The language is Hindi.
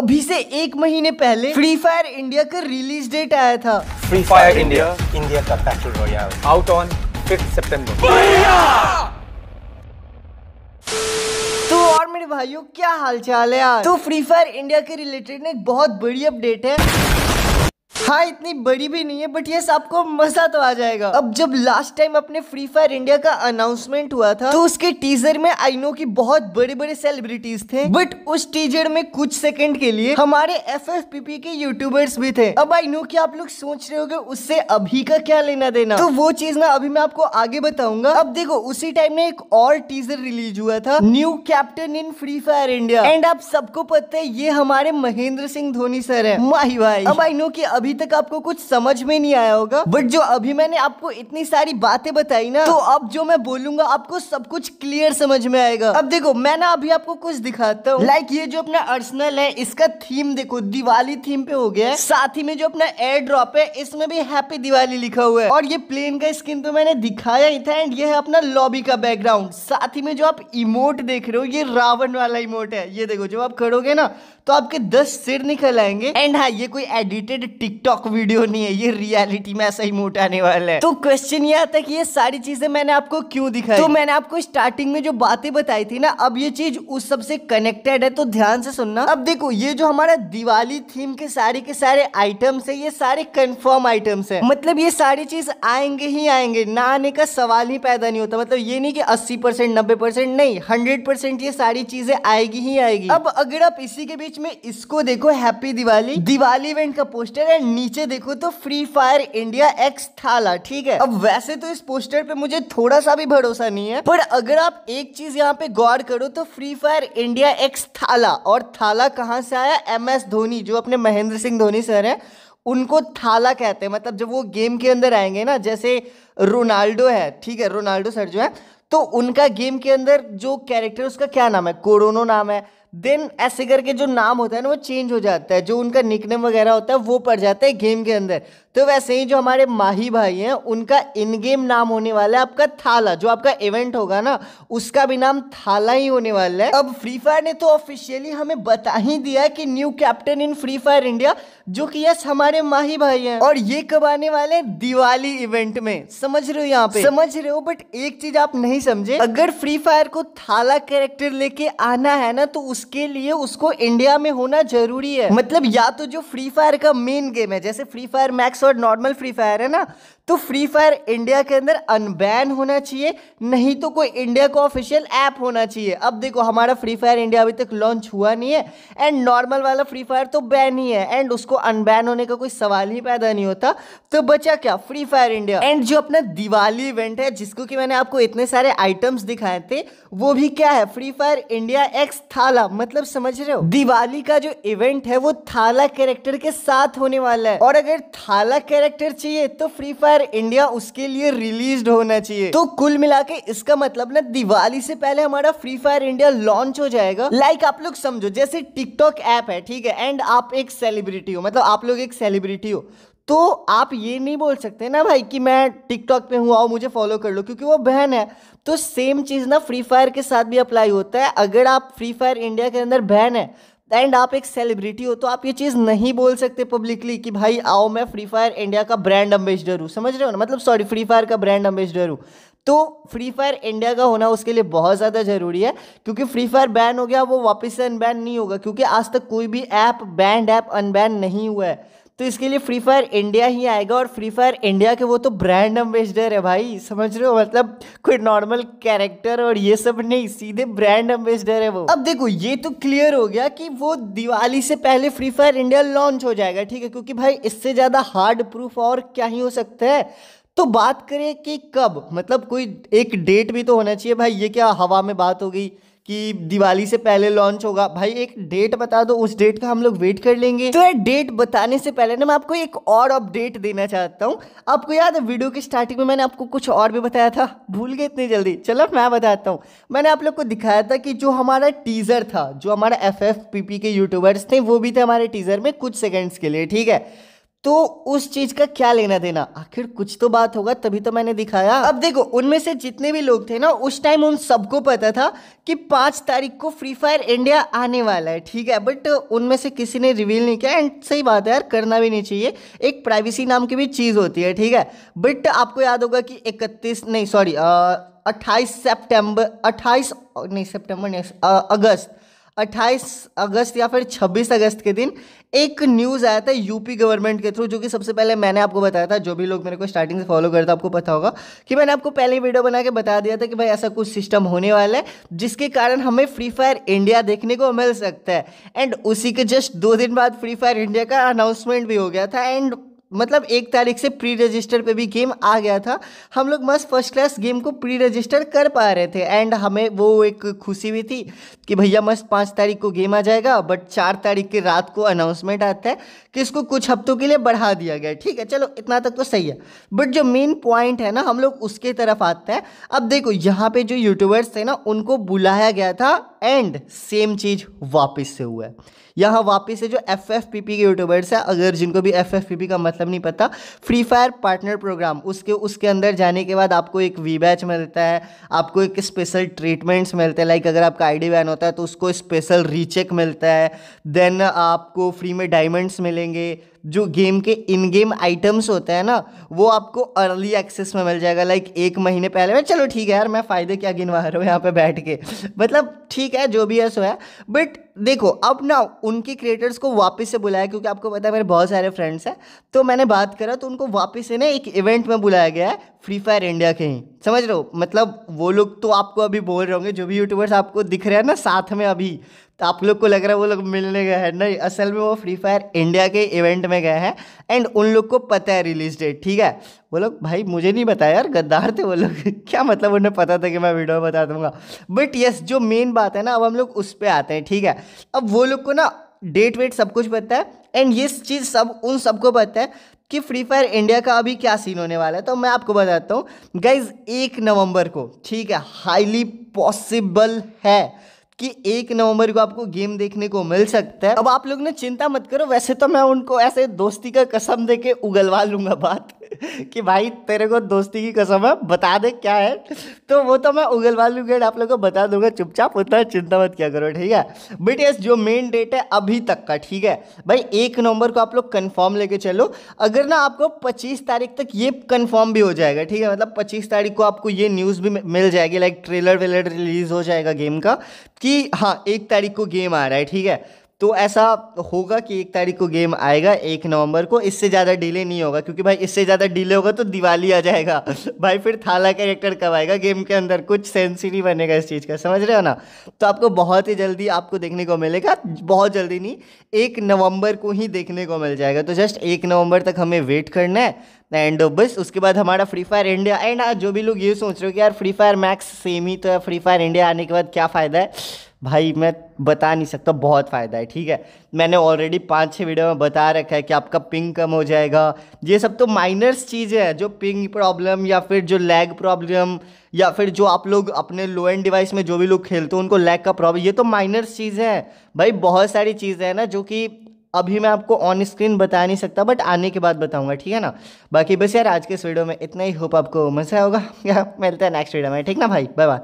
अभी से एक महीने पहले फ्री फायर इंडिया का रिलीज डेट आया था फ्री फायर इंडिया इंडिया का battle royale out on fifth September तो और मेरे भाइयों क्या हालचाल है यार तो फ्री फायर इंडिया के रिलेटेड एक बहुत बड़ी अपडेट है हाँ इतनी बड़ी भी नहीं है बट यस आपको मजा तो आ जाएगा अब जब लास्ट टाइम अपने फ्री फायर इंडिया का अनाउंसमेंट हुआ था तो उसके टीजर में आई नो की बहुत बड़े बड़े सेलिब्रिटीज थे बट उस टीजर में कुछ सेकंड के लिए हमारे एफ के यूट्यूबर्स भी थे अब आई नो की आप लोग सोच रहे हो उससे अभी का क्या लेना देना तो वो चीज ना अभी मैं आपको आगे बताऊंगा अब देखो उसी टाइम में एक और टीजर रिलीज हुआ था new captain in Free Fire India and आप सबको पता है ये हमारे महेंद्र सिंह धोनी सर है माही भाई अब आई नो की अभी अभी तक आपको कुछ समझ में नहीं आया होगा बट जो अभी मैंने आपको इतनी सारी बातें बताई ना तो अब जो मैं बोलूंगा आपको सब कुछ क्लियर समझ में आएगा अब देखो मैं ना अभी आपको कुछ दिखाता हूँ लाइक ये जो अपना अर्सनल है इसका थीम देखो दिवाली थीम पे हो गया है साथ ही में जो अपना एयर ड्रॉप है इसमें भी हैप्पी दिवाली लिखा हुआ है और ये प्लेन का स्किन तो मैंने दिखाया ही था एंड ये है अपना लॉबी का बैकग्राउंड साथ ही में जो आप इमोट देख रहे हो ये रावण वाला इमोट है ये देखो जब आप खड़ोगे ना तो आपके दस सिर निकल आएंगे एंड हाँ ये कोई एडिटेड टिक टिकटॉक वीडियो नहीं है ये रियलिटी में ऐसा ही मोट आने वाला है तो क्वेश्चन ये आता है कि ये सारी चीजें मैंने आपको क्यों दिखाई तो मैंने आपको स्टार्टिंग में जो बातें बताई थी ना अब ये चीज उस सबसे कनेक्टेड है तो ध्यान से सुनना अब देखो ये जो हमारा दिवाली थीम के सारे के सारे आइटम्स है ये सारे कन्फर्म आइटम्स है मतलब ये सारी चीज आएंगे ही आएंगे ना आने का सवाल ही पैदा नहीं होता मतलब ये नहीं की अस्सी परसेंट नब्बे परसेंट नहीं हंड्रेड परसेंट ये सारी चीजें आएगी ही आएगी अब अगर आप इसी के बीच में इसको देखो हैप्पी दिवाली दिवाली इवेंट का पोस्टर है नीचे देखो तो फ्री फायर इंडिया एक्स थाला ठीक है अब वैसे तो इस पोस्टर पे मुझे थोड़ा सा भी भरोसा नहीं है पर अगर आप एक चीज यहाँ पे गौर करो तो फ्री फायर इंडिया एक्स थाला और थाला कहाँ से आया एम एस धोनी जो अपने महेंद्र सिंह धोनी सर है उनको थाला कहते हैं मतलब जब वो गेम के अंदर आएंगे ना जैसे रोनाल्डो है ठीक है रोनाल्डो सर जो है तो उनका गेम के अंदर जो कैरेक्टर उसका क्या नाम है कोरोनो नाम है देन ऐसे करके जो नाम होता है ना वो चेंज हो जाता है जो उनका निकनेम वगैरह होता है वो पड़ जाता है गेम के अंदर तो वैसे ही जो हमारे माही भाई हैं उनका इन गेम नाम होने वाला है आपका थाला जो आपका इवेंट होगा ना उसका भी नाम थाला ही होने वाला है अब फ्री फायर ने तो ऑफिशियली हमें बता ही दिया कि new captain in Free Fire India जो कि यस हमारे माही भाई हैं और ये कब आने वाले हैं दिवाली इवेंट में समझ रहे हो यहाँ पे समझ रहे हो बट एक चीज आप नहीं समझे अगर फ्री फायर को थाला कैरेक्टर लेके आना है ना तो उस उसके लिए उसको इंडिया में होना जरूरी है मतलब या तो जो फ्री फायर का मेन गेम है जैसे फ्री फायर मैक्स और नॉर्मल फ्री फायर है ना तो फ्री फायर इंडिया के अंदर अनबैन होना चाहिए नहीं तो कोई इंडिया का ऑफिशियल ऐप होना चाहिए अब देखो हमारा फ्री फायर इंडिया अभी तक लॉन्च हुआ नहीं है एंड नॉर्मल वाला फ्री फायर तो बैन ही है एंड उसको अनबैन होने का कोई सवाल ही पैदा नहीं होता तो बचा क्या फ्री फायर इंडिया एंड जो अपना दिवाली इवेंट है जिसको कि मैंने आपको इतने सारे आइटम्स दिखाए थे वो भी क्या है फ्री फायर इंडिया एक्स थाला मतलब समझ रहे हो दिवाली का जो इवेंट है वो थाला कैरेक्टर के साथ होने वाला है और अगर थाला कैरेक्टर चाहिए तो फ्री फायर यार इंडिया उसके लिए रिलीज होना चाहिए तो कुल मिला के इसका मतलब ना दिवाली से पहले हमारा फ्री फायर इंडिया लॉन्च हो जाएगा लाइक like आप लोग समझो जैसे टिकटॉक ऐप है ठीक है एंड आप एक सेलिब्रिटी हो मतलब आप लोग एक सेलिब्रिटी हो तो आप ये नहीं बोल सकते ना भाई कि मैं टिकटॉक पे हूँ आओ मुझे फॉलो कर लो क्योंकि वो बहन है तो सेम चीज़ ना फ्री फायर के साथ भी अप्लाई होता है अगर आप फ्री फायर इंडिया के अंदर बहन है एंड आप एक सेलिब्रिटी हो तो आप ये चीज़ नहीं बोल सकते पब्लिकली कि भाई आओ मैं फ्री फायर इंडिया का ब्रांड एम्बेसडर हूँ समझ रहे हो ना मतलब सॉरी फ्री फायर का ब्रांड एम्बेसडर हूँ तो फ्री फायर इंडिया का होना उसके लिए बहुत ज़्यादा ज़रूरी है क्योंकि फ्री फायर बैन हो गया वो वापस से अनबैन नहीं होगा क्योंकि आज तक कोई भी ऐप बैंड ऐप अनबैन नहीं हुआ है तो इसके लिए फ्री फायर इंडिया ही आएगा और फ्री फायर इंडिया के वो तो ब्रांड एम्बेसडर है भाई समझ रहे हो मतलब कोई नॉर्मल कैरेक्टर और ये सब नहीं सीधे ब्रांड एम्बेसडर है वो अब देखो ये तो क्लियर हो गया कि वो दिवाली से पहले फ्री फायर इंडिया लॉन्च हो जाएगा ठीक है क्योंकि भाई इससे ज़्यादा हार्ड प्रूफ और क्या ही हो सकता है तो बात करें कि कब मतलब कोई एक डेट भी तो होना चाहिए भाई ये क्या हवा में बात हो गई कि दिवाली से पहले लॉन्च होगा भाई एक डेट बता दो उस डेट का हम लोग वेट कर लेंगे तो यार डेट बताने से पहले ना मैं आपको एक और अपडेट देना चाहता हूँ आपको याद है वीडियो की स्टार्टिंग में मैंने आपको कुछ और भी बताया था भूल गए इतनी जल्दी चलो मैं बताता हूँ मैंने आप लोग को दिखाया था कि जो हमारा टीज़र था जो हमारा एफ के यूट्यूबर्स थे वो भी थे हमारे टीज़र में कुछ सेकेंड्स के लिए ठीक है तो उस चीज का क्या लेना देना आखिर कुछ तो बात होगा तभी तो मैंने दिखाया अब देखो उनमें से जितने भी लोग थे ना उस टाइम उन सबको पता था कि पाँच तारीख को फ्री फायर इंडिया आने वाला है ठीक है बट उनमें से किसी ने रिवील नहीं किया एंड सही बात है यार करना भी नहीं चाहिए एक प्राइवेसी नाम की भी चीज़ होती है ठीक है बट आपको याद होगा कि इकतीस नहीं सॉरी अट्ठाईस सेप्टेम्बर अट्ठाईस नहीं सेप्टेम्बर नहीं अगस्त 28 अगस्त या फिर 26 अगस्त के दिन एक न्यूज़ आया था यूपी गवर्नमेंट के थ्रू जो कि सबसे पहले मैंने आपको बताया था जो भी लोग मेरे को स्टार्टिंग से फॉलो करता आपको पता होगा कि मैंने आपको पहले वीडियो बना के बता दिया था कि भाई ऐसा कुछ सिस्टम होने वाला है जिसके कारण हमें फ्री फायर इंडिया देखने को मिल सकता है एंड उसी के जस्ट दो दिन बाद फ्री फायर इंडिया का अनाउंसमेंट भी हो गया था एंड मतलब एक तारीख से प्री रजिस्टर पे भी गेम आ गया था हम लोग मस्त फर्स्ट क्लास गेम को प्री रजिस्टर कर पा रहे थे एंड हमें वो एक खुशी भी थी कि भैया मस्त पाँच तारीख को गेम आ जाएगा बट चार तारीख की रात को अनाउंसमेंट आता है कि इसको कुछ हफ्तों के लिए बढ़ा दिया गया ठीक है चलो इतना तक तो सही है बट जो मेन पॉइंट है ना हम लोग उसके तरफ आते हैं अब देखो यहाँ पर जो यूट्यूबर्स थे ना उनको बुलाया गया था एंड सेम चीज़ वापस से हुआ है यहाँ वापस से जो एफ एफ पी पी के यूट्यूबर्स हैं अगर जिनको भी एफ एफ पी पी का मतलब नहीं पता फ्री फायर पार्टनर प्रोग्राम उसके उसके अंदर जाने के बाद आपको एक वी बैच मिलता है आपको एक स्पेशल ट्रीटमेंट्स मिलते हैं लाइक अगर आपका आई डी बैन होता है तो उसको स्पेशल रीचेक मिलता है देन आपको फ्री में डायमंड्स मिलेंगे जो गेम के इन गेम आइटम्स होते हैं ना वो आपको अर्ली एक्सेस में मिल जाएगा लाइक एक महीने पहले में चलो ठीक है यार मैं फ़ायदे क्या गिनवा रहा हूँ यहाँ पे बैठ के मतलब ठीक है जो भी है सो है बट देखो अब ना उनके क्रिएटर्स को वापस से बुलाया क्योंकि आपको पता है मेरे बहुत सारे फ्रेंड्स हैं तो मैंने बात करा तो उनको वापस से ना एक इवेंट में बुलाया गया है फ्री फायर इंडिया के ही समझ रहे हो मतलब वो लोग तो आपको अभी बोल रहे होंगे जो भी यूट्यूबर्स आपको दिख रहे हैं ना साथ में अभी तो आप लोग को लग रहा है वो लोग मिलने गए हैं नहीं असल में वो फ्री फायर इंडिया के इवेंट में गए हैं एंड उन लोग को पता है रिलीज डेट ठीक है वो लोग भाई मुझे नहीं बताया यार गद्दार थे वो लोग क्या मतलब उन्हें पता था कि मैं वीडियो बता दूंगा बट यस जो मेन बात है ना अब हम लोग उस पर आते हैं ठीक है अब वो लोग को ना डेट वेट सब कुछ पता है एंड ये चीज़ सब उन सबको पता है कि फ्री फायर इंडिया का अभी क्या सीन होने वाला है तो मैं आपको बताता हूँ गाइज एक नवंबर को ठीक है हाईली पॉसिबल है कि एक नवंबर को आपको गेम देखने को मिल सकता है अब आप लोग ने चिंता मत करो वैसे तो मैं उनको ऐसे दोस्ती का कसम दे के उगलवा लूंगा बात कि भाई तेरे को दोस्ती की कसम है बता दे क्या है तो वो तो मैं वाली गेट आप लोग को बता दूंगा चुपचाप उतना चिंता मत क्या करो ठीक है बट यस जो मेन डेट है अभी तक का ठीक है भाई एक नवंबर को आप लोग कन्फर्म लेके चलो अगर ना आपको पच्चीस तारीख तक ये कन्फर्म भी हो जाएगा ठीक है मतलब पच्चीस तारीख को आपको ये न्यूज़ भी मिल जाएगी लाइक ट्रेलर वेलर रिलीज़ हो जाएगा गेम का कि हाँ एक तारीख को गेम आ रहा है ठीक है तो ऐसा होगा कि एक तारीख को गेम आएगा एक नवंबर को इससे ज़्यादा डिले नहीं होगा क्योंकि भाई इससे ज़्यादा डिले होगा तो दिवाली आ जाएगा भाई फिर थाला कैरेक्टर कब आएगा गेम के अंदर कुछ सेंस ही नहीं बनेगा इस चीज़ का समझ रहे हो ना तो आपको बहुत ही जल्दी आपको देखने को मिलेगा बहुत जल्दी नहीं एक नवंबर को ही देखने को मिल जाएगा तो जस्ट एक नवंबर तक हमें वेट करना है एंड ऑफ बस उसके बाद हमारा फ्री फायर इंडिया एंड जो भी लोग ये सोच रहे हो कि यार फ्री फायर मैक्स सेम ही तो है फ्री फायर इंडिया आने के बाद क्या फ़ायदा है भाई मैं बता नहीं सकता बहुत फ़ायदा है ठीक है मैंने ऑलरेडी पाँच छः वीडियो में बता रखा है कि आपका पिंग कम हो जाएगा ये सब तो माइनर्स चीज़ें हैं जो पिंग प्रॉब्लम या फिर जो लैग प्रॉब्लम या फिर जो आप लोग अपने लो एंड डिवाइस में जो भी लोग खेलते हो उनको लैग का प्रॉब्लम ये तो माइनर्स चीज़ें हैं भाई बहुत सारी चीज़ें हैं ना जो कि अभी मैं आपको ऑन स्क्रीन बता नहीं सकता बट आने के बाद बताऊंगा ठीक है ना बाकी बस यार आज के इस वीडियो में इतना ही होप आपको मजा होगा मिलता है नेक्स्ट वीडियो में ठीक ना भाई बाय बाय